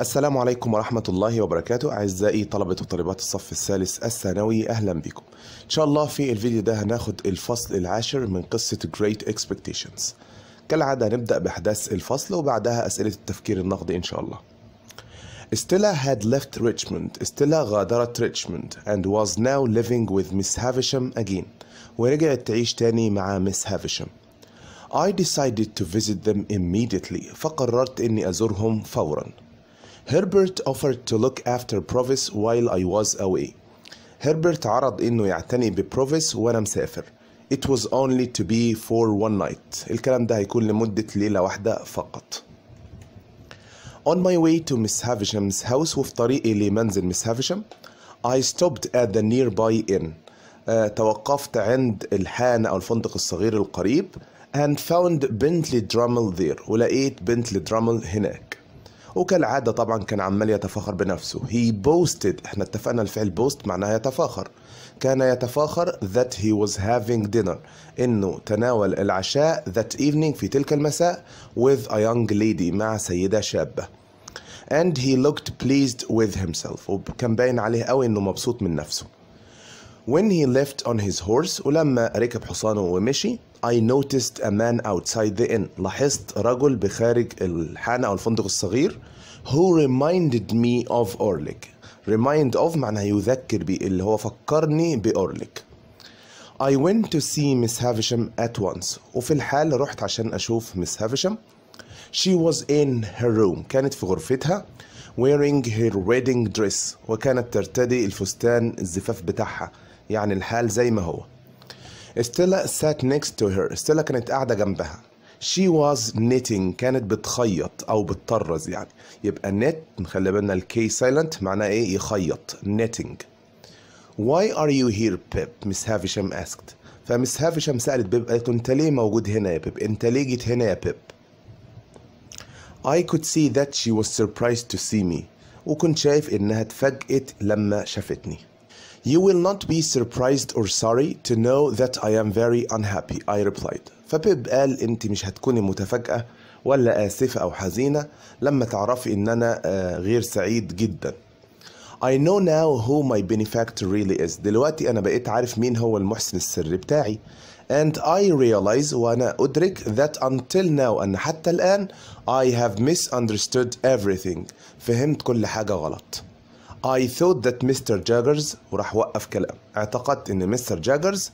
السلام عليكم ورحمة الله وبركاته أعزائي طلبة وطالبات الصف الثالث الثانوي أهلا بكم إن شاء الله في الفيديو ده هناخد الفصل العاشر من قصة Great Expectations كالعادة هنبدأ بأحداث الفصل وبعدها أسئلة التفكير النقدي إن شاء الله Stella had left Richmond Stella غادرت Richmond and was now living with Miss Havisham again ورجعت تعيش تاني مع Miss Havisham I decided to visit them immediately فقررت إني أزورهم فوراً هربرت offered to look after Provis while I was away هربرت عرض انه يعتني ببروفيس وانا مسافر It was only to be for one night الكلام ده هيكون لمدة ليلة واحدة فقط On my way to Miss Havisham's house وفي طريقي لمنزل Miss Havisham I stopped at the nearby inn uh, توقفت عند الحانة أو الفندق الصغير القريب and found Bentley Drummel there ولقيت Bentley Drummel هناك وكالعاده طبعا كان عمال يتفاخر بنفسه هي بوستد احنا اتفقنا الفعل بوست معناها يتفاخر كان يتفاخر that he was having dinner انه تناول العشاء that evening في تلك المساء with a young lady مع سيده شابه and he looked pleased with himself وكان باين عليه قوي انه مبسوط من نفسه when he left on his horse ولما ركب حصانه ومشي I noticed a man outside the inn لاحظت رجل بخارج الحانة أو الفندق الصغير who reminded me of Orlik remind of معناها يذكر بي اللي هو فكرني بأورليك I went to see Miss Havisham at once وفي الحال رحت عشان أشوف Miss Havisham She was in her room كانت في غرفتها wearing her wedding dress وكانت ترتدي الفستان الزفاف بتاعها يعني الحال زي ما هو ستيلا sat next to her ستيلا كانت قاعدة جنبها she was knitting كانت بتخيط او بتطرز يعني يبقى knit نخلي بالنا الكي silent معناه ايه يخيط knitting why are you here Pip Miss Havisham asked فمس هافشم سألت بيب قالت له انت ليه موجود هنا يا بيب انت ليه جيت هنا يا بيب I could see that she was surprised to see me وكنت شايف انها اتفاجئت لما شافتني You will not be surprised or sorry to know that I am very unhappy, I replied. فبيب قال انت مش هتكوني متفاجئة ولا آسفة أو حزينة لما تعرفي إن أنا غير سعيد جدا. I know now who my benefactor really is. دلوقتي أنا بقيت عارف مين هو المحسن السري بتاعي. And I realize وأنا أدرك that until now أن حتى الآن I have misunderstood everything. فهمت كل حاجة غلط. I thought that Mr. Jaggers وراح وقف كلام اعتقدت ان مستر جاجرز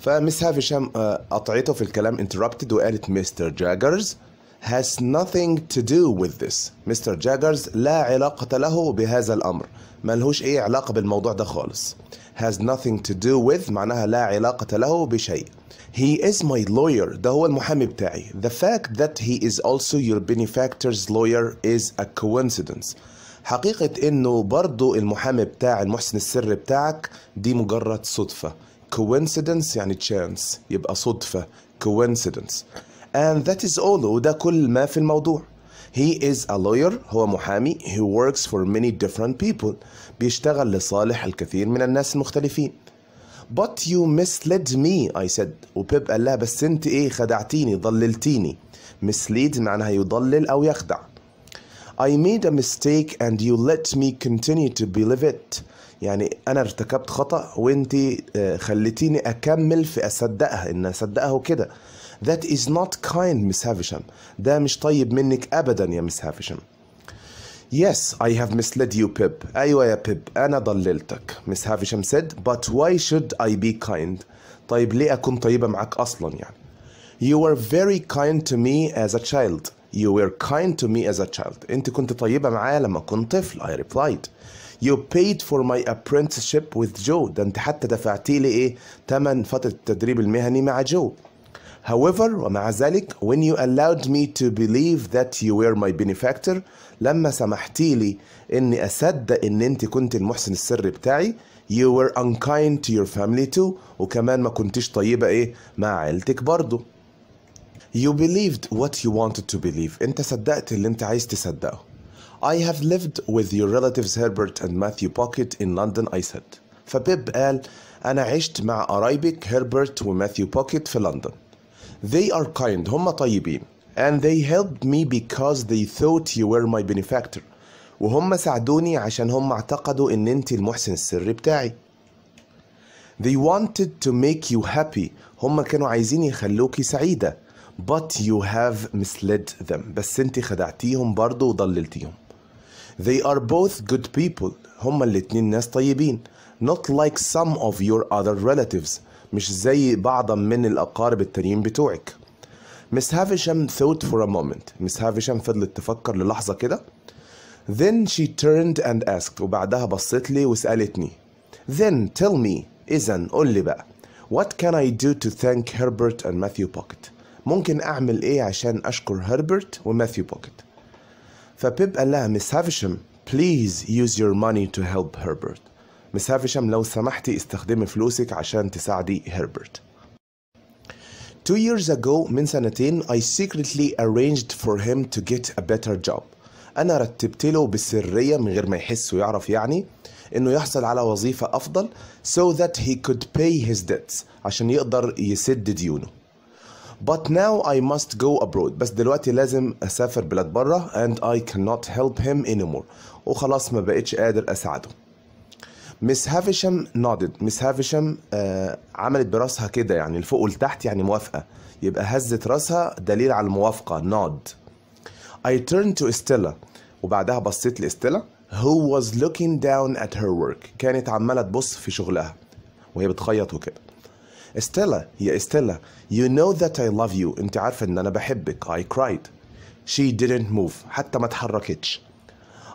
فمس هاف هشام قطعته في الكلام interrupted وقالت مستر جاجرز has nothing to do with this مستر جاجرز لا علاقة له بهذا الأمر ملهوش أي علاقة بالموضوع ده خالص has nothing to do with معناها لا علاقة له بشيء He is my lawyer ده هو المحامي بتاعي The fact that he is also your benefactor's lawyer is a coincidence حقيقة انه برضو المحامي بتاع المحسن السر بتاعك دي مجرد صدفة coincidence يعني chance يبقى صدفة coincidence and that is all وده كل ما في الموضوع He is a lawyer هو محامي he works for many different people بيشتغل لصالح الكثير من الناس المختلفين But you misled me I said وبيب قال لها بس انت ايه خدعتيني ضللتيني mislead معناها يضلل او يخدع I made a mistake and you let me continue to believe it يعني انا ارتكبت خطا وانت خليتيني اكمل في اصدقها ان اصدقه كده That is not kind, Miss Havisham. ده مش طيب منك أبدا يا Miss Havisham. Yes, I have misled you, Pip. أيوة يا Pip, أنا ضللتك. Miss Havisham said, but why should I be kind? طيب ليه أكون طيبة معك أصلا يعني? You were very kind to me as a child. You were kind to me as a child. أنت كنت طيبة معايا لما كنت طفل. I replied. You paid for my apprenticeship with Joe. ده أنت حتى دفعتي لي إيه؟ تمن فترة التدريب المهني مع جو. However, ومع ذلك, when you allowed me to believe that you were my benefactor, لما سمحتي لي إني أصدق إن أنت كنت المحسن السري بتاعي, you were unkind to your family too, وكمان ما كنتش طيبة إيه مع عيلتك برضه. You believed what you wanted to believe أنت صدقت اللي أنت عايز تصدقه I have lived with your relatives Herbert and Matthew Pocket in London I said فبيب قال أنا عشت مع قرايبك هربرت وماثيو بوكيت في لندن They are kind هم طيبين and they helped me because they thought you were my benefactor وهم ساعدوني عشان هم اعتقدوا ان انت المحسن السري بتاعي They wanted to make you happy هم كانوا عايزين يخلوكي سعيدة but you have misled them بس انت خدعتيهم برضو وضللتيهم They are both good people هما الاتنين ناس طيبين Not like some of your other relatives مش زي بعض من الأقارب التانيين بتوعك Miss Havisham thought for a moment Miss Havisham فضلت تفكر للحظة كده Then she turned and asked وبعدها بصت لي وسألتني Then tell me إذن قول لي بقى What can I do to thank Herbert and Matthew Pocket ممكن اعمل ايه عشان اشكر هربرت وماثيو بوكيت فبيب قال لها مس هافشم بليز يوز يور ماني تو هيلب هربرت مس هافشم لو سمحتي استخدمي فلوسك عشان تساعدي هربرت Two years ago من سنتين I secretly arranged for him to get a better job أنا رتبت له بالسرية من غير ما يحس ويعرف يعني إنه يحصل على وظيفة أفضل so that he could pay his debts عشان يقدر يسد ديونه but now I must go abroad بس دلوقتي لازم اسافر بلاد بره and I cannot help him anymore وخلاص ما بقتش قادر اساعده مس هافشم nodded مس هافشم uh, عملت براسها كده يعني لفوق ولتحت يعني موافقه يبقى هزت راسها دليل على الموافقه nod I turned to Estella وبعدها بصيت لاستيلا who was looking down at her work كانت عماله تبص في شغلها وهي بتخيط وكده استيلا يا استيلا يو نو ذات اي love يو انت عارفة ان انا بحبك اي كرايد شي didn't موف حتى ما تحركتش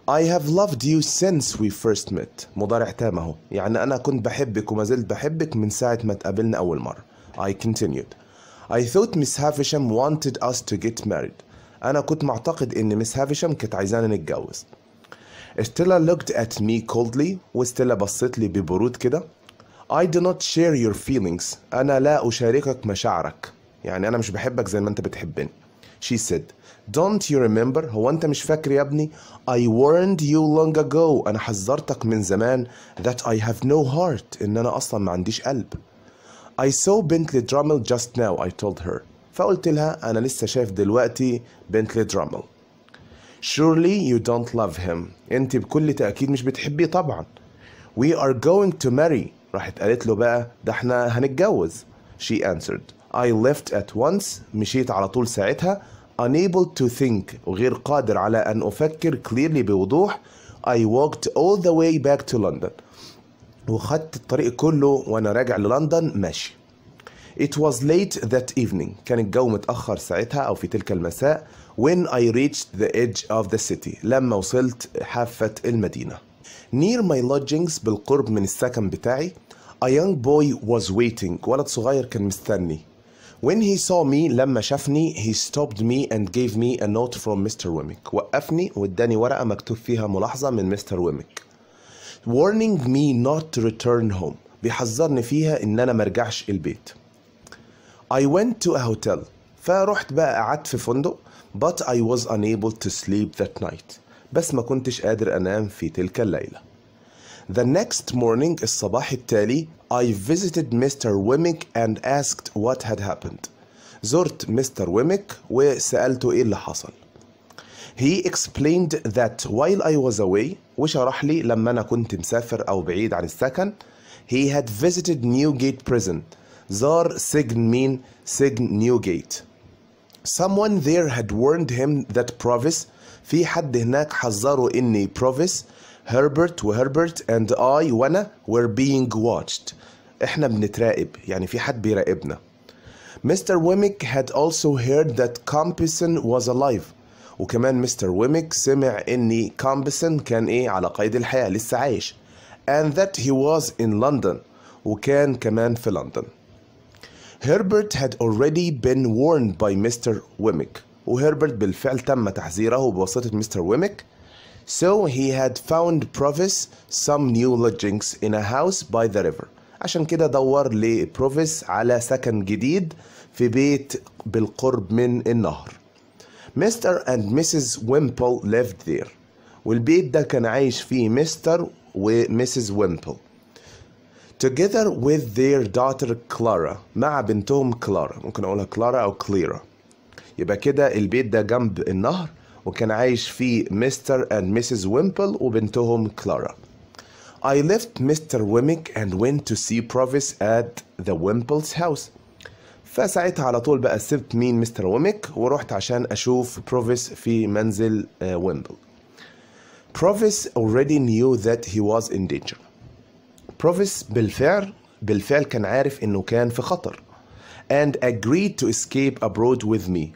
اي هاف loved يو سينس وي first ميت مضارع تام اهو يعني انا كنت بحبك وما زلت بحبك من ساعة ما تقابلنا اول مرة اي كونتينيود اي ثوت Miss Havisham wanted اس تو جيت ماريد انا كنت معتقد ان Miss Havisham كانت عايزانا نتجوز استيلا looked at me coldly واستيلا بصت لي ببرود كده I do not share your feelings أنا لا أشاركك مشاعرك يعني أنا مش بحبك زي ما أنت بتحبني She said Don't you remember هو أنت مش فاكر يا ابني I warned you long ago أنا حذرتك من زمان That I have no heart إن أنا أصلا ما عنديش قلب I saw Bentley Drummel just now I told her فقلت لها أنا لسه شايف دلوقتي Bentley Drummel Surely you don't love him أنت بكل تأكيد مش بتحبيه طبعا We are going to marry راحت قالت له بقى ده احنا هنتجوز she answered I left at once مشيت على طول ساعتها unable to think وغير قادر على أن أفكر clearly بوضوح I walked all the way back to London وخدت الطريق كله وأنا راجع للندن ماشي It was late that evening كان الجو متأخر ساعتها أو في تلك المساء when I reached the edge of the city لما وصلت حافة المدينة near my lodgings بالقرب من السكن بتاعي a young boy was waiting ولد صغير كان مستني When he saw me لما شافني he stopped me and gave me a note from Mr. Wimmick وقفني واداني ورقة مكتوب فيها ملاحظة من Mr. Wimmick warning me not to return home بيحذرني فيها ان انا مرجعش البيت I went to a hotel فروحت بقى قعدت في فندق but I was unable to sleep that night بس ما كنتش قادر انام في تلك الليله the next morning, الصباح التالي, I visited Mr. Wemmick and asked what had happened. زرت Mr. Wemmick وسألته إيه اللي حصل. He explained that while I was away, وشرح لي لما أنا كنت مسافر أو بعيد عن السكن, he had visited Newgate prison. زار سجن مين؟ سجن Newgate. Someone there had warned him that Provis في حد هناك حذره إني Provis Herbert وهربرت and I وأنا were being watched احنا بنتراقب يعني في حد بيراقبنا Mr. Wemmick had also heard that Compison was alive وكمان Mr. Wemmick سمع ان Compison كان ايه على قيد الحياة لسه عايش and that he was in London وكان كمان في لندن Herbert had already been warned by Mr. Wemmick وهربرت بالفعل تم تحذيره بواسطة مستر ويميك so he had found Provis some new lodgings in a house by the river. عشان كده li لبروفيس على سكن جديد في بيت بالقرب من النهر. Mr. and Mrs. Wimple lived there. والبيت da كان عايش فيه Mr. و Mrs. Wimple. Together with their daughter Clara. مع بنتهم Clara. ممكن أقولها Clara أو Clara. يبقى كده البيت ده جنب النهر وكان عايش فيه مستر اند مسز ويمبل وبنتهم كلارا I left Mr. Wimick and went to see Provis at the Wimple's house. فساعتها على طول بقى سبت مين مستر Wimick ورحت عشان أشوف بروفيس في منزل ويمبل. آه، بروفيس already knew that he was in danger. بروفيس بالفعل بالفعل كان عارف إنه كان في خطر. and agreed to escape abroad with me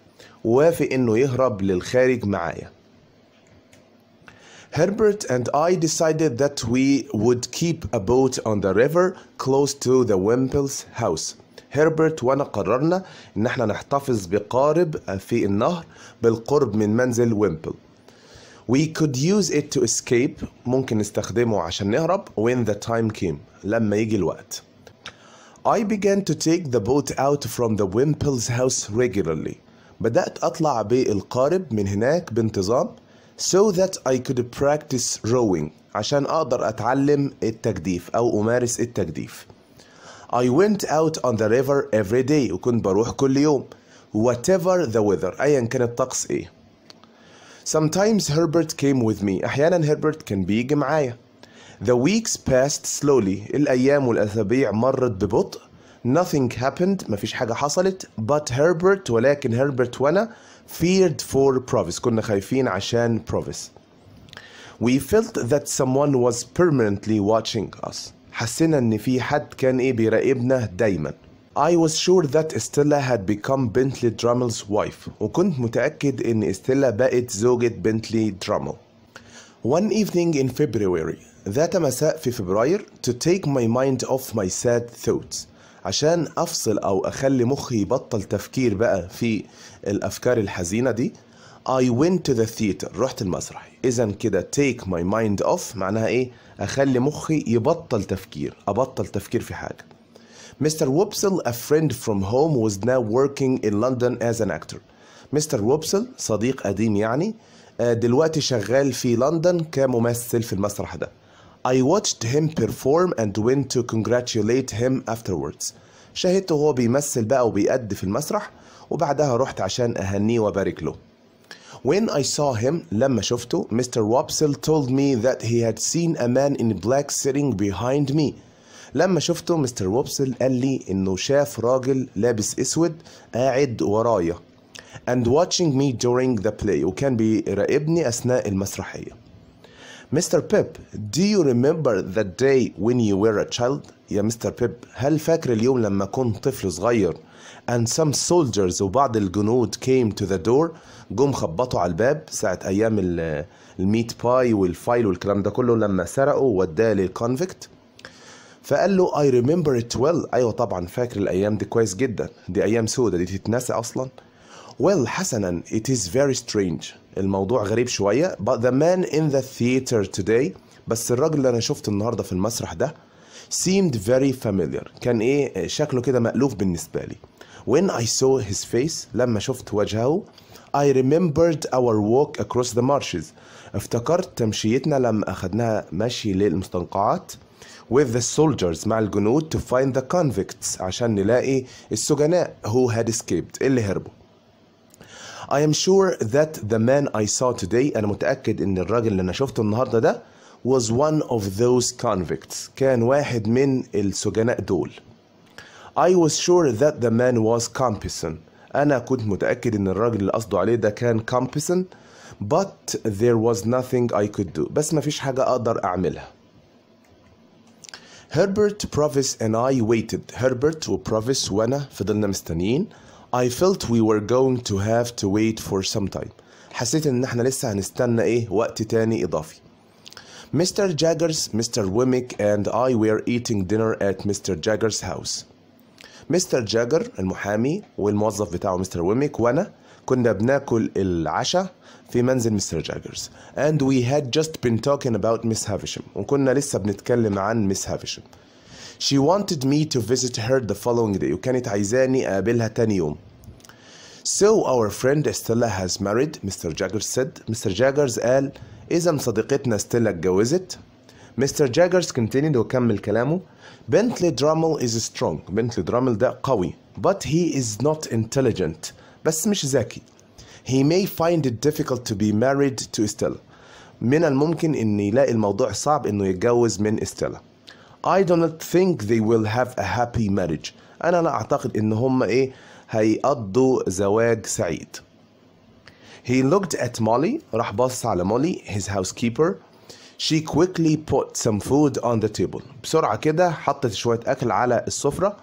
ووافق إنه يهرب للخارج معايا. Herbert and I decided that we would keep a boat on the river close to the Wimple's house. Herbert وانا قررنا ان احنا نحتفظ بقارب في النهر بالقرب من منزل ويمبل We could use it to escape ممكن نستخدمه عشان نهرب when the time came لما يجي الوقت I began to take the boat out from the Wimple's house regularly بدأت أطلع بالقارب من هناك بانتظام so that I could practice rowing عشان أقدر أتعلم التجديف أو أمارس التجديف I went out on the river every day وكنت بروح كل يوم whatever the weather أيا كان الطقس إيه Sometimes Herbert came with me أحيانا هربرت كان بيجي معايا The weeks passed slowly الأيام والأسابيع مرت ببطء nothing happened مفيش حاجة حصلت but Herbert ولكن هربرت وأنا feared for Provis كنا خايفين عشان Provis we felt that someone was permanently watching us حسينا ان في حد كان ايه بيراقبنا دايما I was sure that Estella had become Bentley Drummle's wife وكنت متأكد ان استيلا بقت زوجة Bentley Drummle One evening in February ذات مساء في فبراير to take my mind off my sad thoughts عشان افصل او اخلي مخي يبطل تفكير بقى في الافكار الحزينه دي I went to the theater رحت المسرح إذا كده take my mind off معناها إيه؟ أخلي مخي يبطل تفكير أبطل تفكير في حاجة Mr. Wopsel a friend from home was now working in London as an actor Mr. Wopsel صديق قديم يعني آه، دلوقتي شغال في لندن كممثل في المسرح ده I watched him perform and went to congratulate him afterwards شاهدته وهو بيمثل بقى وبيأد في المسرح وبعدها رحت عشان أهنيه وأبارك له When I saw him, لما شفته, Mr. Wopsle told me that he had seen a man in black sitting behind me. لما شفته Mr. ووبسل قال لي إنه شاف راجل لابس أسود قاعد ورايا and watching me during the play وكان بيراقبني أثناء المسرحية. مستر بيب do you remember the day when you were a child يا مستر بيب هل فاكر اليوم لما كنت طفل صغير and some soldiers وبعض الجنود came to the door جم خبطوا على الباب ساعة أيام الميت باي والفايل والكلام ده كله لما سرقوا وداه للكونفكت فقال له I remember it well أيوة طبعا فاكر الأيام دي كويس جدا دي أيام سودة دي تتنسى أصلا well حسنا it is very strange الموضوع غريب شويه but the man in the theater today بس الراجل اللي انا شفته النهارده في المسرح ده seemed very familiar كان ايه شكله كده مألوف بالنسبه لي when I saw his face لما شفت وجهه I remembered our walk across the marshes افتكرت تمشيتنا لما أخدناها مشي للمستنقعات with the soldiers مع الجنود to find the convicts عشان نلاقي السجناء who had escaped اللي هربوا I am sure that the man I saw today أنا متأكد إن الراجل اللي أنا شفته النهاردة ده was one of those convicts كان واحد من السجناء دول I was sure that the man was compison أنا كنت متأكد إن الراجل اللي قصده عليه ده كان compison but there was nothing I could do بس مفيش حاجة أقدر أعملها Herbert, Provis and I waited Herbert Provis وأنا فضلنا مستنيين I felt we were going to have to wait for some time حسيت ان احنا لسه هنستنى ايه وقت تاني اضافي Mr. Jaggers, Mr. Wimmick and I were eating dinner at Mr. Jaggers house مستر جاجر المحامي والموظف بتاعه مستر ويميك وانا كنا بناكل العشاء في منزل مستر جاجرز and we had just been talking about Miss Havisham وكنا لسه بنتكلم عن Miss Havisham she wanted me to visit her the following day وكانت عايزاني اقابلها تاني يوم so our friend Estella has married, Mr. Jaggers said. Mr. Jaggers قال إذا صديقتنا ستيلا اتجوزت Mr. Jaggers continued وكمل كلامه Bentley Drummel is strong Bentley Drummel ده قوي but he is not intelligent بس مش ذكي he may find it difficult to be married to Estella من الممكن ان يلاقي الموضوع صعب انه يتجوز من Estella I do not think they will have a happy marriage انا لا اعتقد ان هم ايه هيقضوا زواج سعيد He looked at Molly راح بص على مولي his housekeeper She quickly put some food on the table بسرعة كده حطت شوية أكل على السفرة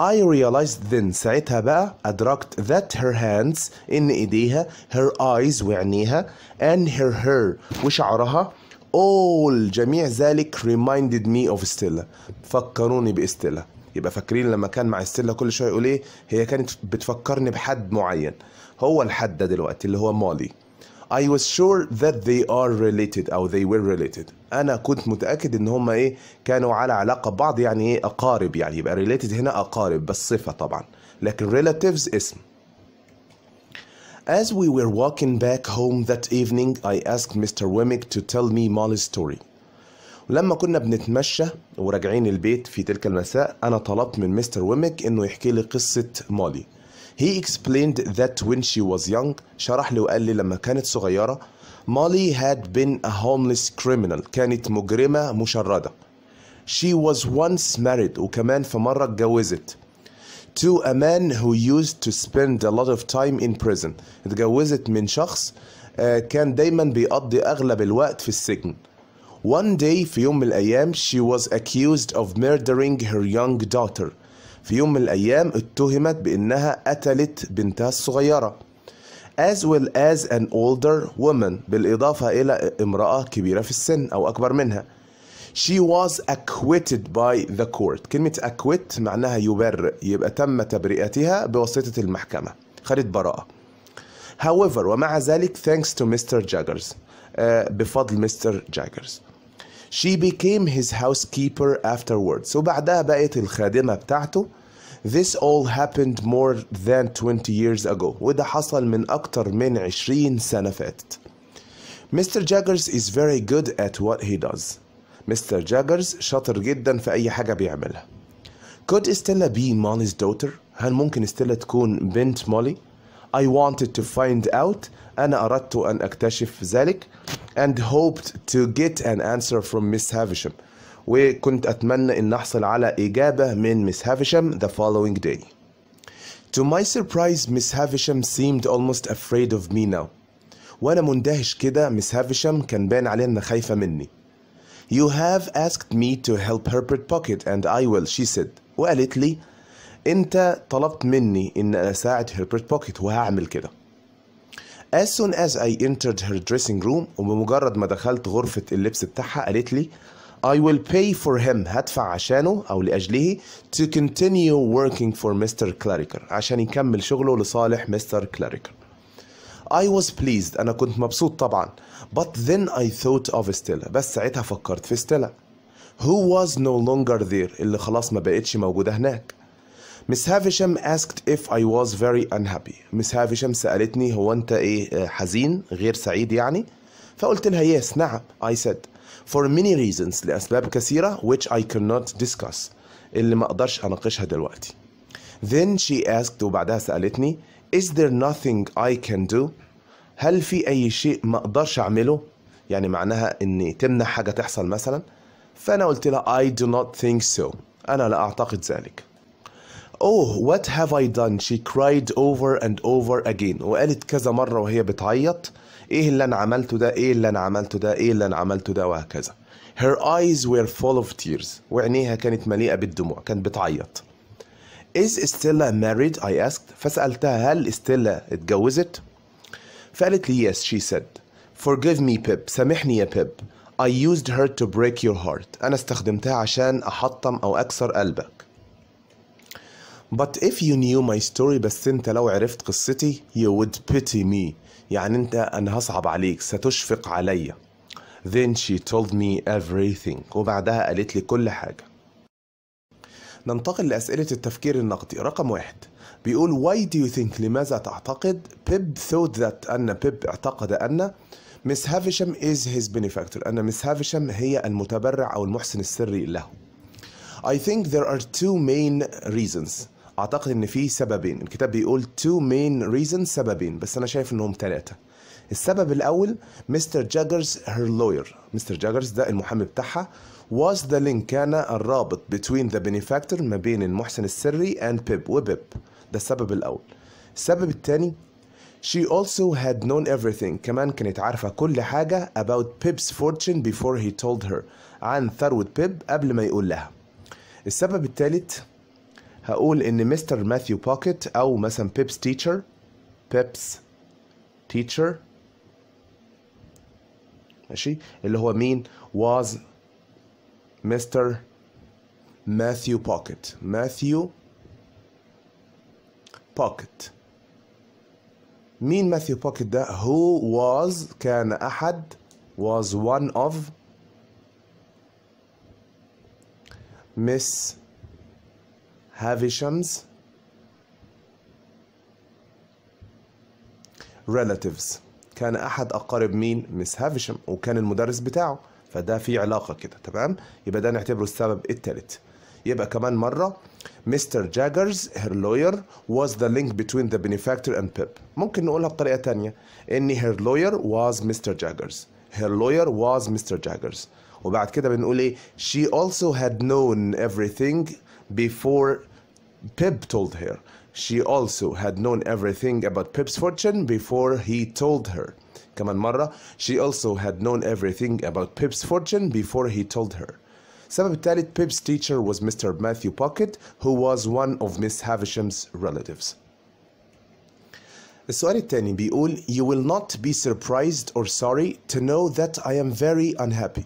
I realized then ساعتها بقى أدركت that her hands إن إيديها her eyes وعينيها and her hair وشعرها all جميع ذلك reminded me of Stella فكروني بإستيلا يبقى فاكرين لما كان مع ستيلا كل شويه يقول ايه هي كانت بتفكرني بحد معين هو الحد ده دلوقتي اللي هو مالي I was sure that they are related أو they were related أنا كنت متأكد إن هما إيه كانوا على علاقة ببعض يعني إيه أقارب يعني يبقى related هنا أقارب بس صفة طبعا لكن relatives اسم As we were walking back home that evening I asked Mr. Wemmick to tell me Molly's story لما كنا بنتمشى وراجعين البيت في تلك المساء أنا طلبت من مستر ويميك إنه يحكي لي قصة مولي He explained that when she was young شرح لي وقال لي لما كانت صغيرة مولي had been a homeless criminal كانت مجرمة مشردة She was once married وكمان في مرة اتجوزت to a man who used to spend a lot of time in prison اتجوزت من شخص آه، كان دايما بيقضي أغلب الوقت في السجن One day في يوم من الأيام she was accused of murdering her young daughter في يوم من الأيام اتهمت بأنها قتلت بنتها الصغيرة as well as an older woman بالإضافة إلى امرأة كبيرة في السن أو أكبر منها she was acquitted by the court كلمة acquit معناها يبرئ يبقى تم تبرئتها بواسطة المحكمة خدت براءة however ومع ذلك thanks to Mr. Jaggers uh, بفضل مستر جاجرز she became his housekeeper afterwards وبعدها بقت الخادمة بتاعته This all happened more than 20 years ago وده حصل من أكتر من 20 سنة فاتت Mr. Jaggers is very good at what he does Mr. Jaggers شاطر جدا في أي حاجة بيعملها Could Stella be Molly's daughter? هل ممكن Stella تكون بنت مولي؟ I wanted to find out أنا أردت أن أكتشف ذلك and hoped to get an answer from Miss Havisham وكنت أتمنى أن أحصل على إجابة من Miss Havisham the following day To my surprise Miss Havisham seemed almost afraid of me now وأنا مندهش كده Miss Havisham كان باين عليها إنها خايفة مني You have asked me to help her pocket and I will she said وقالت لي أنت طلبت مني إن أساعد هربرت بوكيت وهعمل كده As soon as I entered her dressing room وبمجرد ما دخلت غرفة اللبس بتاعها قالت لي I will pay for him هدفع عشانه أو لأجله to continue working for Mr. Clariker عشان يكمل شغله لصالح Mr. Clariker I was pleased أنا كنت مبسوط طبعا but then I thought of Stella بس ساعتها فكرت في Stella who was no longer there اللي خلاص ما بقتش موجودة هناك مس هافشم asked if I was very unhappy مس هافشم سألتني هو أنت إيه آه، حزين غير سعيد يعني فقلت لها yes نعم I said for many reasons لأسباب كثيرة which I cannot discuss اللي ما أقدرش أناقشها دلوقتي then she asked وبعدها سألتني is there nothing I can do هل في أي شيء ما أقدرش أعمله يعني معناها إني تمنع حاجة تحصل مثلا فأنا قلت لها I do not think so أنا لا أعتقد ذلك Oh, what have I done? She cried over and over again. وقالت كذا مرة وهي بتعيط إيه اللي أنا عملته ده؟ إيه اللي أنا عملته ده؟ إيه اللي أنا عملته ده؟ وهكذا. Her eyes were full of tears. وعينيها كانت مليئة بالدموع، كانت بتعيط. Is Stella married? I asked. فسألتها هل استيلا اتجوزت؟ فقالت لي yes, she said. Forgive me, Pip. سامحني يا بيب. I used her to break your heart. أنا استخدمتها عشان أحطم أو أكسر قلبك. But if you knew my story بس انت لو عرفت قصتي you would pity me يعني انت انا هصعب عليك ستشفق عليا Then she told me everything وبعدها قالت لي كل حاجة ننتقل لأسئلة التفكير النقدي رقم واحد بيقول why do you think لماذا تعتقد بيب thought that أن بيب اعتقد أن Miss Havisham is his benefactor أن Miss Havisham هي المتبرع أو المحسن السري له I think there are two main reasons اعتقد ان في سببين الكتاب بيقول تو مين ريزن سببين بس انا شايف انهم ثلاثه السبب الاول مستر جاجرز هير لوير مستر جاجرز ده المحامي بتاعها واز ذا لينك كان الرابط بتوين ذا بينيفاكتور ما بين المحسن السري اند بيب وبيب ده السبب الأول السبب الثاني she also had known everything كمان كانت عارفة كل حاجة about Pip's fortune before he told her عن ثروة بيب قبل ما يقول لها السبب الثالث هقول ان مستر ماثيو بوكيت او مثلا بيبس تيتشر بيبس تيتشر ماشي اللي هو مين was مستر ماثيو بوكيت ماثيو بوكيت مين ماثيو بوكيت ده who was كان أحد was one of Miss هافيشمز ريلاتيفز كان احد اقارب مين مس هافيشم وكان المدرس بتاعه فده في علاقه كده تمام يبقى ده نعتبره السبب الثالث يبقى كمان مره مستر جاجرز هير لوير واز ذا لينك بتوين ذا بينيفاكتور اند بيب ممكن نقولها بطريقه ثانيه ان هير لوير واز مستر جاجرز هير لوير واز مستر جاجرز وبعد كده بنقول ايه شي also هاد نون everything بيفور Pip told her. She also had known everything about Pip's fortune before he told her. كمان مرة she also had known everything about Pip's fortune before he told her. السبب الثالث Pip's teacher was Mr. Matthew Pocket who was one of Miss Havisham's relatives. السؤال الثاني بيقول You will not be surprised or sorry to know that I am very unhappy.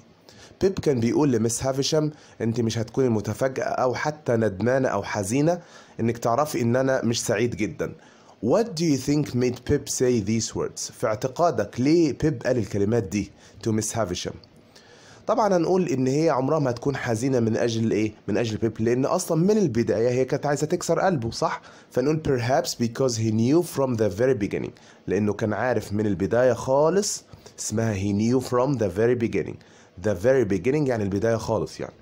بيب كان بيقول لمس هافشم انت مش هتكوني متفاجئه او حتى ندمانه او حزينه انك تعرفي ان انا مش سعيد جدا What do you think made Pip say these words؟ في اعتقادك ليه بيب قال الكلمات دي to Miss Havisham؟ طبعا هنقول ان هي عمرها ما هتكون حزينه من اجل ايه؟ من اجل بيب لان اصلا من البدايه هي كانت عايزه تكسر قلبه صح؟ فنقول perhaps because he knew from the very beginning لانه كان عارف من البدايه خالص اسمها he knew from the very beginning the very beginning يعني البداية خالص يعني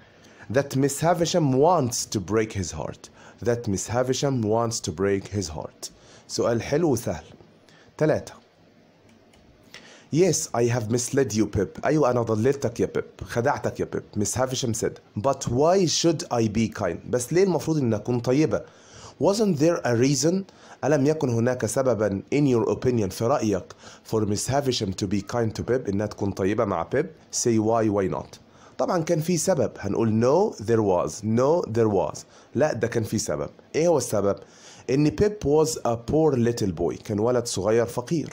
that Miss Havisham wants to break his heart that Miss Havisham wants to break his heart سؤال حلو وسهل ثلاثة Yes, I have misled you, Pip. أيوة أنا ضللتك يا بيب، خدعتك يا بيب. Miss Havisham said, But why should I be kind? بس ليه المفروض إن أكون طيبة? Wasn't there a reason ألم يكن هناك سببا in your opinion في رأيك for Miss Havisham to be kind to Pip إنها تكون طيبة مع Pip say why why not طبعا كان في سبب هنقول no there was no there was لا ده كان في سبب ايه هو السبب ان بيب was a poor little boy كان ولد صغير فقير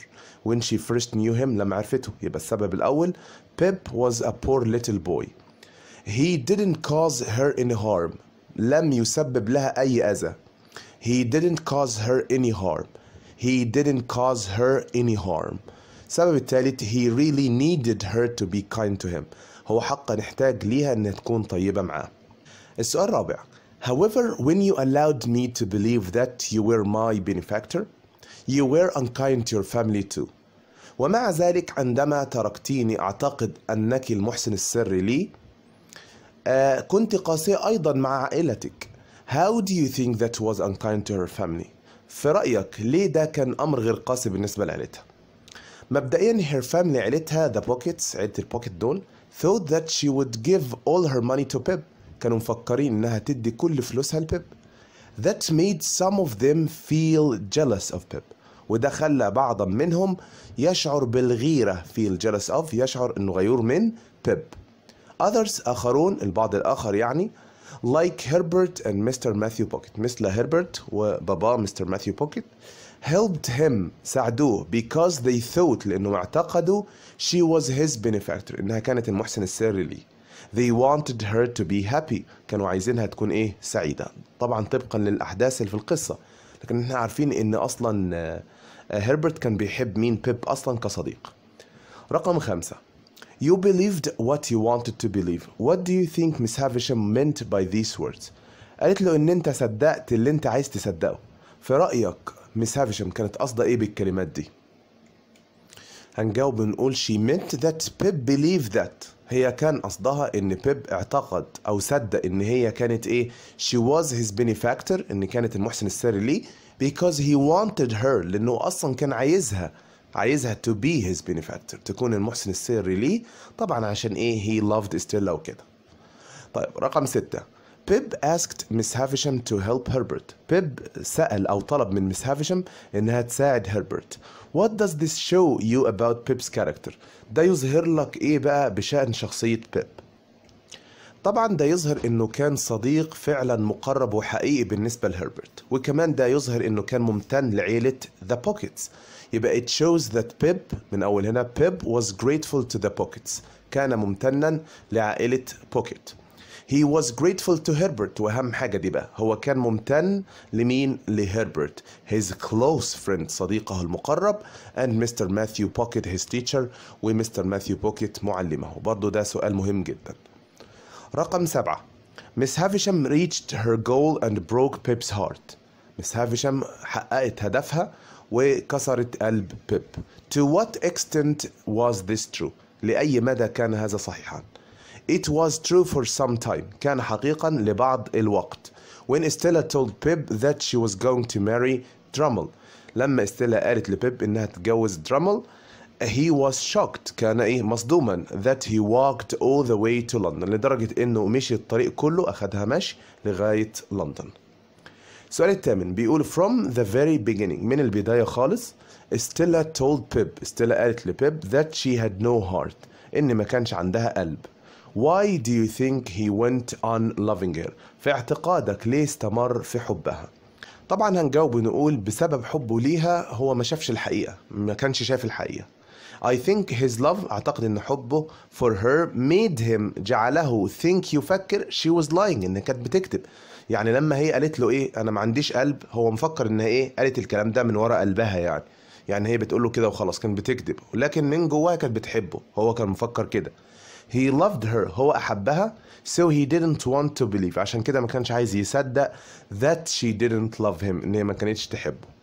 when she first knew him لما عرفته يبقى السبب الاول بيب was a poor little boy he didn't cause her any harm لم يسبب لها اي اذى He didn't cause her any harm. He didn't cause her any harm. سبب it he really needed her to be kind to him. هو حقا احتاج ليها انها تكون طيبة معاه. السؤال الرابع However, when you allowed me to believe that you were my benefactor, you were unkind to your family too. ومع ذلك عندما تركتيني أعتقد أنك المحسن السري لي كنت قاسية أيضا مع عائلتك How do you think that was unkind to her family? في رأيك ليه ده كان أمر غير قاسي بالنسبة لعيلتها؟ مبدئيا her family عيلتها the pockets عيلة البوكيت دول thought that she would give all her money to Pip كانوا مفكرين إنها تدي كل فلوسها لبيب that made some of them feel jealous of Pip وده خلى بعضا منهم يشعر بالغيرة feel jealous of يشعر إنه غيور من Pip others آخرون البعض الآخر يعني like Herbert and Mr. Matthew Pocket مثل هربرت وبابا مستر ماثيو بوكيت helped him ساعدوه because they thought لأنهم اعتقدوا she was his benefactor إنها كانت المحسن السري لي they wanted her to be happy كانوا عايزينها تكون إيه سعيدة طبعا طبقا للأحداث اللي في القصة لكن احنا عارفين إن أصلا هربرت آه، آه، كان بيحب مين بيب أصلا كصديق رقم خمسة You believed what you wanted to believe. What do you think Miss Havisham meant by these words? قالت له إن أنت صدقت اللي أنت عايز تصدقه. في رأيك ميس هافشم كانت قصده إيه بالكلمات دي؟ هنجاوب ونقول she meant that Pip believed that هي كان قصدها ان بيب اعتقد او صدق ان هي كانت ايه she was his benefactor ان كانت المحسن السري ليه because he wanted her لانه اصلا كان عايزها عايزها to be his benefactor تكون المحسن السري ليه طبعا عشان ايه he loved ستيلا وكده طيب رقم ستة بيب asked مس هافشم to help هربرت بيب سأل أو طلب من مس هافشم إنها تساعد هربرت What does this show you about Pip's character ده يظهر لك إيه بقى بشأن شخصية بيب طبعا ده يظهر انه كان صديق فعلا مقرب وحقيقي بالنسبه لهربرت وكمان ده يظهر انه كان ممتن لعيله ذا بوكيتس يبقى it shows that Pip من اول هنا Pip was grateful to the Pockets كان ممتنا لعائله بوكيت He was grateful to Herbert وأهم حاجة دي بقى هو كان ممتن لمين؟ لهربرت his close friend صديقه المقرب and Mr. Matthew Pocket his teacher ومستر ماثيو بوكيت معلمه برضه ده سؤال مهم جداً رقم سبعة Miss Havisham reached her goal and broke Pip's heart Miss Havisham حققت هدفها وكسرت قلب بيب To what extent was this true? لأي مدى كان هذا صحيحا It was true for some time كان حقيقا لبعض الوقت When Estella told Pip that she was going to marry Drummle لما استيلا قالت لبيب انها تتجوز درامل he was shocked كان ايه مصدوما that he walked all the way to London لدرجة انه مشي الطريق كله أخذها مشي لغاية لندن السؤال الثامن بيقول from the very beginning من البداية خالص Stella told Pip Stella قالت لبيب that she had no heart ان ما كانش عندها قلب Why do you think he went on loving her في اعتقادك ليه استمر في حبها طبعا هنجاوب ونقول بسبب حبه ليها هو ما شافش الحقيقة ما كانش شاف الحقيقة I think his love أعتقد إن حبه for her made him جعله think يفكر she was lying إن كانت بتكذب يعني لما هي قالت له إيه أنا ما عنديش قلب هو مفكر إن إيه قالت الكلام ده من ورا قلبها يعني يعني هي بتقول له كده وخلاص كانت بتكذب لكن من جواها كانت بتحبه هو كان مفكر كده he loved her هو أحبها so he didn't want to believe عشان كده ما كانش عايز يصدق that she didn't love him إن هي ما كانتش تحبه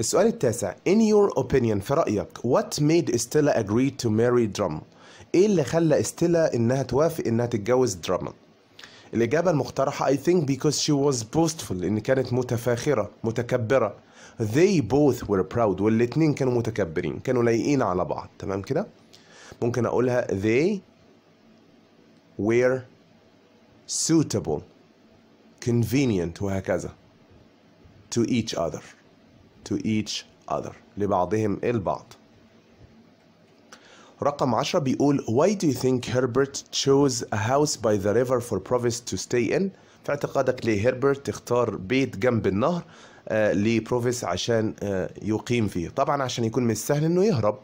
السؤال التاسع in your opinion في رأيك what made Stella agree to marry Drum؟ ايه اللي خلى استيلا انها توافق انها تتجوز دراموند الإجابة المقترحة I think because she was boastful إن كانت متفاخرة متكبرة They both were proud والاتنين كانوا متكبرين كانوا لايقين على بعض تمام كده ممكن أقولها They were suitable convenient وهكذا to each other to each other لبعضهم البعض رقم 10 بيقول Why do you think Herbert chose a house by the river for Provis to stay in؟ في اعتقادك ليه هربرت اختار بيت جنب النهر آه لبروفيس عشان آه يقيم فيه طبعا عشان يكون من السهل انه يهرب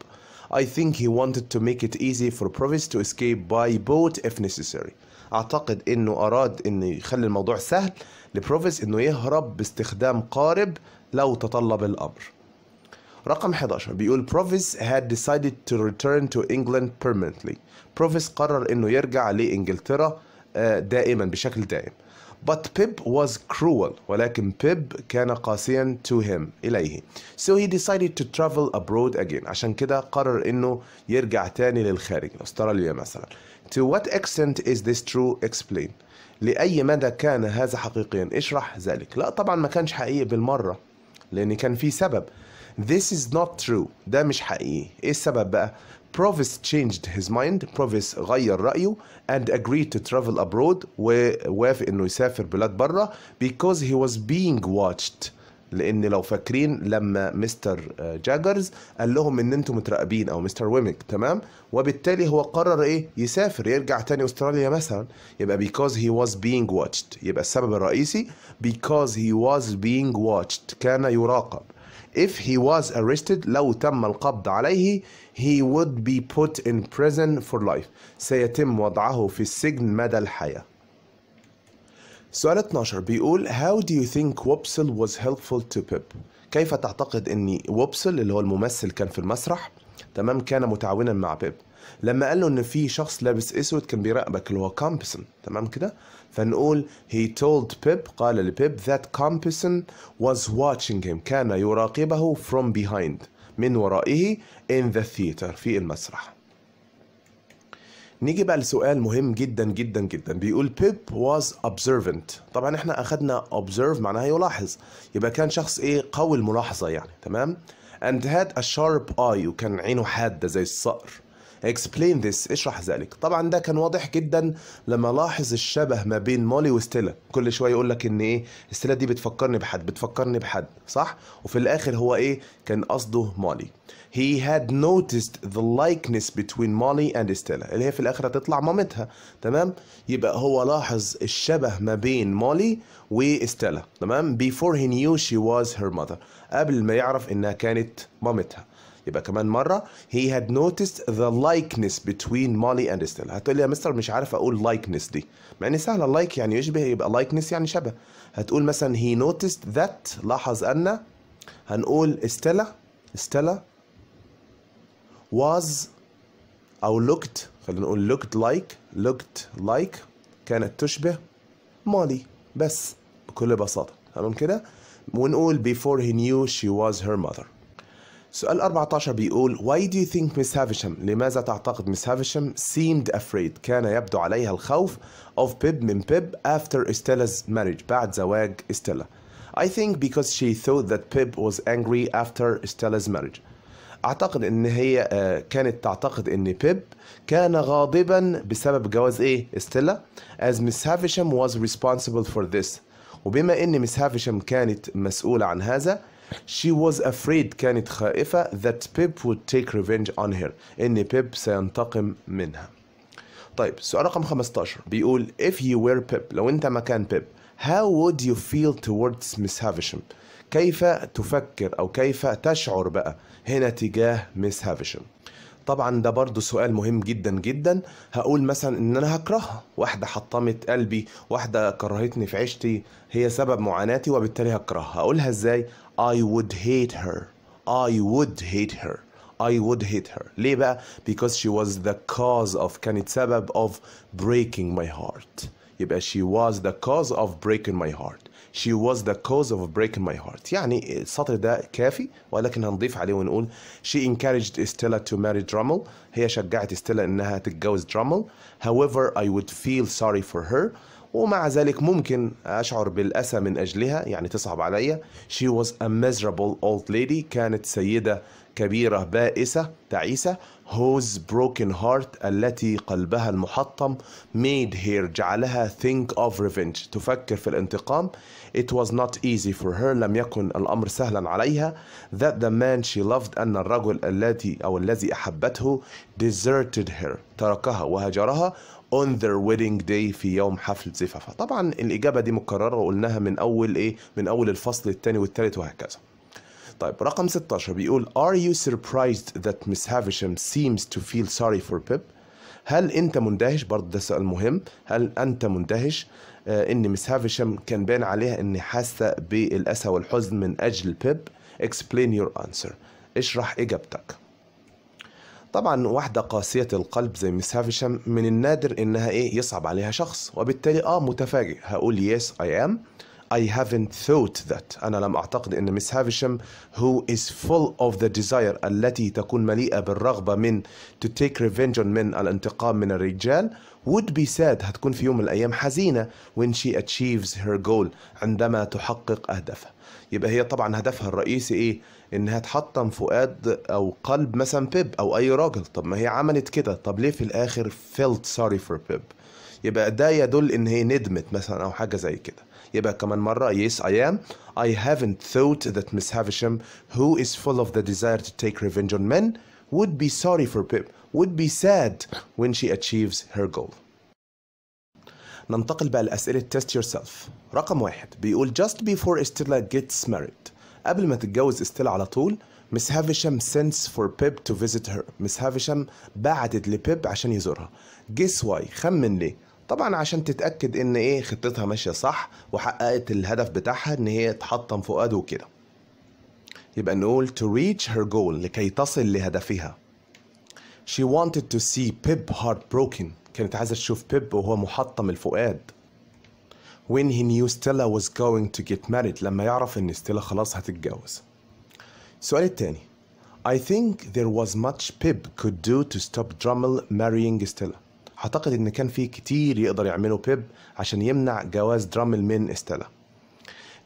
I think he wanted to make it easy for Provis to escape by boat if necessary اعتقد انه اراد انه يخلي الموضوع سهل لبروفيس انه يهرب باستخدام قارب لو تطلب الأمر رقم 11 بيقول بروفيس had decided to return to England permanently بروفيس قرر انه يرجع لانجلترا آه، دائما بشكل دائم but Pip was cruel ولكن Pip كان قاسيا to him إليه so he decided to travel abroad again عشان كده قرر انه يرجع تاني للخارج استراليا مثلا to what extent is this true explain لأي مدى كان هذا حقيقيا اشرح ذلك لا طبعا ما كانش حقيقي بالمرة لأن كان في سبب This is not true ده مش حقيقي إيه السبب بقى؟ Provis changed his mind Provis غير رأيه and agreed to travel abroad ووافق إنه يسافر بلاد بره because he was being watched لان لو فاكرين لما مستر آه، جاجرز قال لهم ان انتم متراقبين او مستر ويمك تمام وبالتالي هو قرر ايه يسافر يرجع تاني استراليا مثلا يبقى بيكوز هي واز بينج واتشد يبقى السبب الرئيسي بيكوز هي واز بينج واتشد كان يراقب if he was arrested لو تم القبض عليه he would be put in prison for life سيتم وضعه في السجن مدى الحياه سؤال 12 بيقول How do you think Wopsel was helpful to Pip؟ كيف تعتقد أن ووبسل اللي هو الممثل كان في المسرح تمام كان متعاونا مع بيب لما قال له ان في شخص لابس اسود كان بيراقبك اللي هو كامبسون تمام كده فنقول he told بيب قال لبيب that Compson was watching him كان يراقبه from behind من ورائه in the theater في المسرح نيجي بقى لسؤال مهم جدا جدا جدا بيقول بيب واز observant طبعا احنا اخذنا observe معناها يلاحظ يبقى كان شخص ايه قوي الملاحظه يعني تمام and had a sharp eye وكان عينه حاده زي الصقر explain this اشرح ذلك طبعا ده كان واضح جدا لما لاحظ الشبه ما بين مولي وستيلا كل شويه يقول لك ان ايه ستيلا دي بتفكرني بحد بتفكرني بحد صح وفي الاخر هو ايه كان قصده مولي he had noticed the likeness between Molly and Stella اللي هي في الآخر هتطلع مامتها تمام يبقى هو لاحظ الشبه ما بين مولي وستيلا تمام before he knew she was her mother قبل ما يعرف إنها كانت مامتها يبقى كمان مرة he had noticed the likeness between Molly and Stella هتقول لي يا مستر مش عارف أقول likeness دي مع إن سهلة like يعني يشبه يبقى likeness يعني شبه هتقول مثلا he noticed that لاحظ أن هنقول استيلا استيلا was أو looked خلينا نقول looked like looked like كانت تشبه مالي بس بكل بساطة تمام كده ونقول before he knew she was her mother سؤال 14 بيقول Why do you think Miss Havisham لماذا تعتقد Miss Havisham seemed afraid كان يبدو عليها الخوف of Pip من Pip after Estella's marriage بعد زواج Estella I think because she thought that Pip was angry after Estella's marriage اعتقد ان هي آه، كانت تعتقد ان بيب كان غاضبا بسبب جواز ايه استيلا as Miss Havisham was responsible for this وبما ان مس هافشم كانت مسؤولة عن هذا she was afraid كانت خائفة that Pip would take revenge on her إن بيب سينتقم منها طيب سؤال رقم 15 بيقول if you were Pip لو أنت مكان بيب How would you feel towards Miss Havisham كيف تفكر أو كيف تشعر بقى هنا تجاه Miss Havisham؟ طبعا ده برضو سؤال مهم جدا جدا هقول مثلا ان انا هكرهها واحده حطمت قلبي واحده كرهتني في عيشتي هي سبب معاناتي وبالتالي هكرهها هقولها ازاي I would hate her I would hate her I would hate her ليه بقى because she was the cause of كانت سبب of breaking my heart يبقى she was the cause of breaking my heart she was the cause of breaking my heart يعني السطر ده كافي ولكن هنضيف عليه ونقول she encouraged Stella to marry Drummel هي شجعت ستيلا انها تتجوز درامل however I would feel sorry for her ومع ذلك ممكن أشعر بالأسى من أجلها يعني تصعب عليا she was a miserable old lady كانت سيدة كبيرة بائسة تعيسة whose broken heart التي قلبها المحطم made her جعلها think of revenge تفكر في الانتقام it was not easy for her لم يكن الأمر سهلا عليها that the man she loved أن الرجل الذي أو الذي أحبته deserted her تركها وهجرها on their wedding day في يوم حفل زفافها طبعا الإجابة دي مكررة وقلناها من أول إيه من أول الفصل الثاني والثالث وهكذا طيب رقم 16 بيقول Are you surprised that Miss Havisham seems to feel sorry for Pip؟ هل أنت مندهش برضه ده سؤال مهم هل أنت مندهش آه، إن مس Havisham كان باين عليها إن حاسة بالأسى والحزن من أجل بيب explain your answer اشرح إجابتك طبعا واحدة قاسية القلب زي مس هافشم من النادر إنها إيه يصعب عليها شخص وبالتالي آه متفاجئ هقول yes I am I haven't thought that أنا لم أعتقد أن مس هافشم who is full of the desire التي تكون مليئة بالرغبة من to take revenge on men الانتقام من الرجال would be sad هتكون في يوم من الأيام حزينة when she achieves her goal عندما تحقق أهدافها يبقى هي طبعا هدفها الرئيسي إيه إنها تحطم فؤاد أو قلب مثلا بيب أو أي راجل طب ما هي عملت كده طب ليه في الآخر felt sorry for بيب يبقى ده يدل إن هي ندمت مثلا أو حاجة زي كده يبقى كمان مرة yes I am I haven't thought that Miss Havisham who is full of the desire to take revenge on men would be sorry for Pip would be sad when she achieves her goal ننتقل بقى لأسئلة test yourself رقم واحد بيقول just before Estella gets married قبل ما تتجوز استيلا على طول Miss Havisham sends for Pip to visit her مس هافشام بعتت لبيب عشان يزورها guess why خمن ليه طبعا عشان تتاكد ان ايه خطتها ماشيه صح وحققت الهدف بتاعها ان هي تحطم فؤاده وكده يبقى نقول to reach her goal لكي تصل لهدفها she wanted to see Pip heartbroken كانت عايزة تشوف بيب وهو محطم الفؤاد when he knew Stella was going to get married لما يعرف ان ستيلا خلاص هتتجوز السؤال التاني I think there was much Pip could do to stop Drummel marrying Stella اعتقد ان كان في كتير يقدر يعمله بيب عشان يمنع جواز درامل من استلا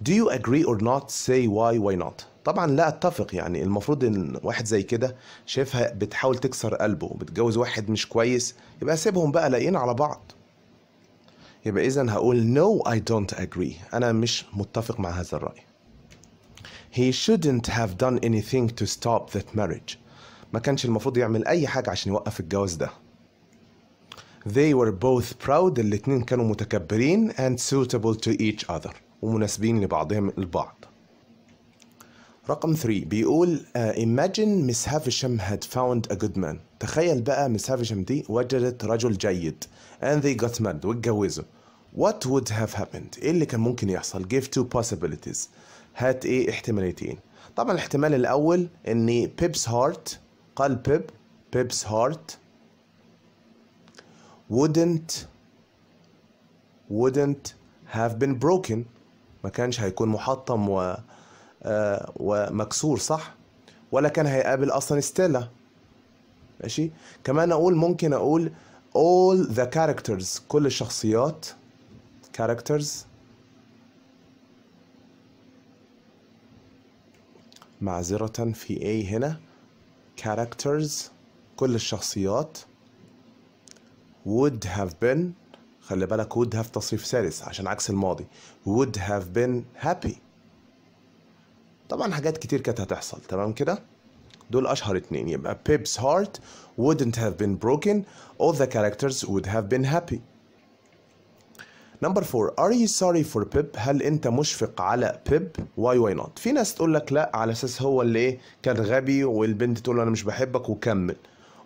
Do you agree or not say why why not طبعا لا اتفق يعني المفروض ان واحد زي كده شايفها بتحاول تكسر قلبه وبتجوز واحد مش كويس يبقى سيبهم بقى لاقيين على بعض يبقى اذا هقول no I don't agree انا مش متفق مع هذا الرأي He shouldn't have done anything to stop that marriage ما كانش المفروض يعمل اي حاجة عشان يوقف الجواز ده They were both proud الاتنين كانوا متكبرين and suitable to each other ومناسبين لبعضهم البعض رقم 3 بيقول uh, Imagine Miss Havisham had found a good man تخيل بقى Miss Havisham دي وجدت رجل جيد and they got married واتجوزوا What would have happened ايه اللي كان ممكن يحصل give two possibilities هات ايه احتمالتين طبعا الاحتمال الاول ان بيبس هارت قال بيب بيبس هارت wouldn't wouldn't have been broken ما كانش هيكون محطم و آه، ومكسور صح ولا كان هيقابل اصلا ستيلا ماشي كمان اقول ممكن اقول all the characters كل الشخصيات characters معذرة في A هنا characters كل الشخصيات would have been خلي بالك would have تصريف ثالث عشان عكس الماضي would have been happy طبعا حاجات كتير كانت هتحصل تمام كده دول اشهر اتنين يبقى Pip's heart wouldn't have been broken all the characters would have been happy نمبر four, are you sorry for Pip هل انت مشفق على Pip why why not في ناس تقول لك لا على اساس هو اللي ايه كان غبي والبنت تقول انا مش بحبك وكمل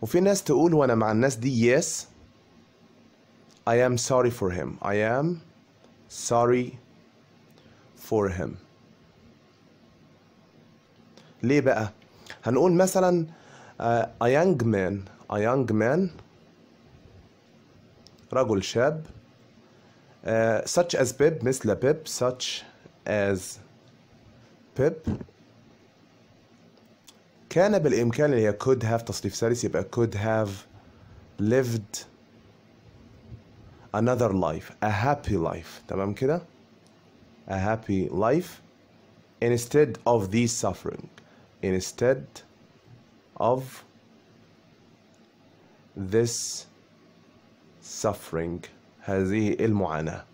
وفي ناس تقول وانا مع الناس دي يس yes I am sorry for him. I am sorry for him. ليه بقى؟ هنقول مثلا uh, a young man a young man رجل شاب uh, such as Pip مثل Pip such as Pip كان بالإمكان اللي هي could have تصريف ثالث يبقى could have lived another life a happy life تمام كده a happy life instead of this suffering instead of this suffering هذه المعاناة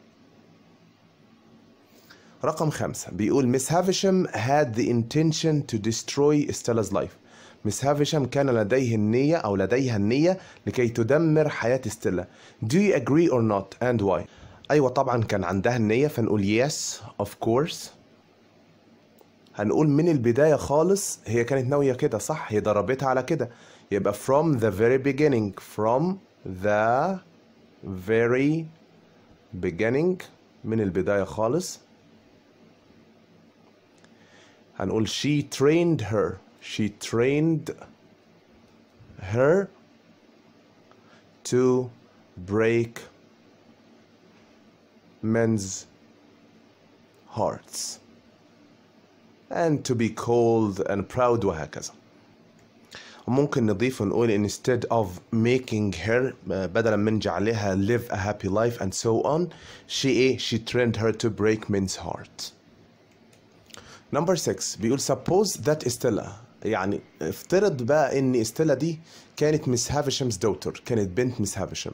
رقم خمسة بيقول Miss Havisham had the intention to destroy Stella's life مس هافشم كان لديه النية أو لديها النية لكي تدمر حياة ستيلا Do you agree or not and why؟ أيوة طبعا كان عندها النية فنقول yes of course هنقول من البداية خالص هي كانت ناوية كده صح هي ضربتها على كده يبقى from the very beginning from the very beginning من البداية خالص هنقول she trained her she trained her to break men's hearts and to be cold and proud وهكذا ممكن نضيف ونقول instead of making her بدلا من جعلها live a happy life and so on she she trained her to break men's heart number 6 بيقول suppose that Stella يعني افترض بقى ان استيلا دي كانت مس هافشمز دوتر كانت بنت مس هافشم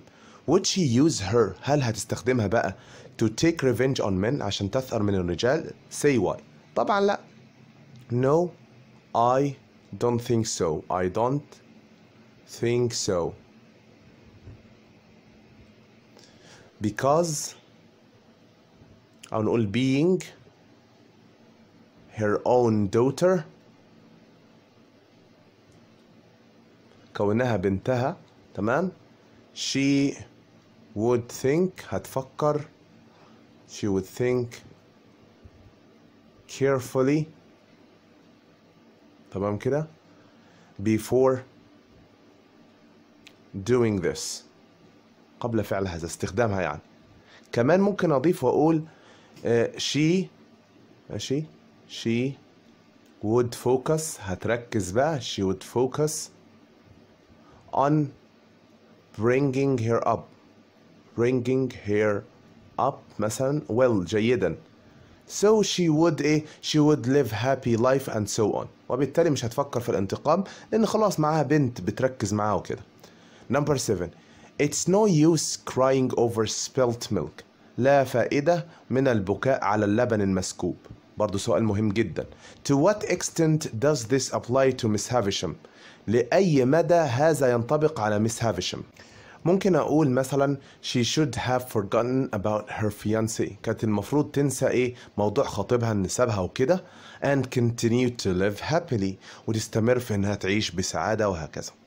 would she use her هل هتستخدمها بقى to take revenge on men عشان تثأر من الرجال say why طبعا لا no I don't think so I don't think so because أو نقول being her own daughter كونها بنتها تمام she would think هتفكر she would think carefully تمام كده before doing this قبل فعل هذا استخدامها يعني كمان ممكن اضيف واقول uh, she ماشي she would focus هتركز بقى she would focus on bringing her up bringing her up مثلا well جيدا so she would ايه eh, she would live happy life and so on وبالتالي مش هتفكر في الانتقام لان خلاص معاها بنت بتركز معاها وكده number 7 it's no use crying over spilt milk لا فائدة من البكاء على اللبن المسكوب برضو سؤال مهم جدا to what extent does this apply to Miss Havisham لأي مدى هذا ينطبق على ميس هافشم ممكن أقول مثلا she should have forgotten about her fiancé كانت المفروض تنسى إيه موضوع خطيبها اللي سابها وكده and continue to live happily وتستمر في إنها تعيش بسعادة وهكذا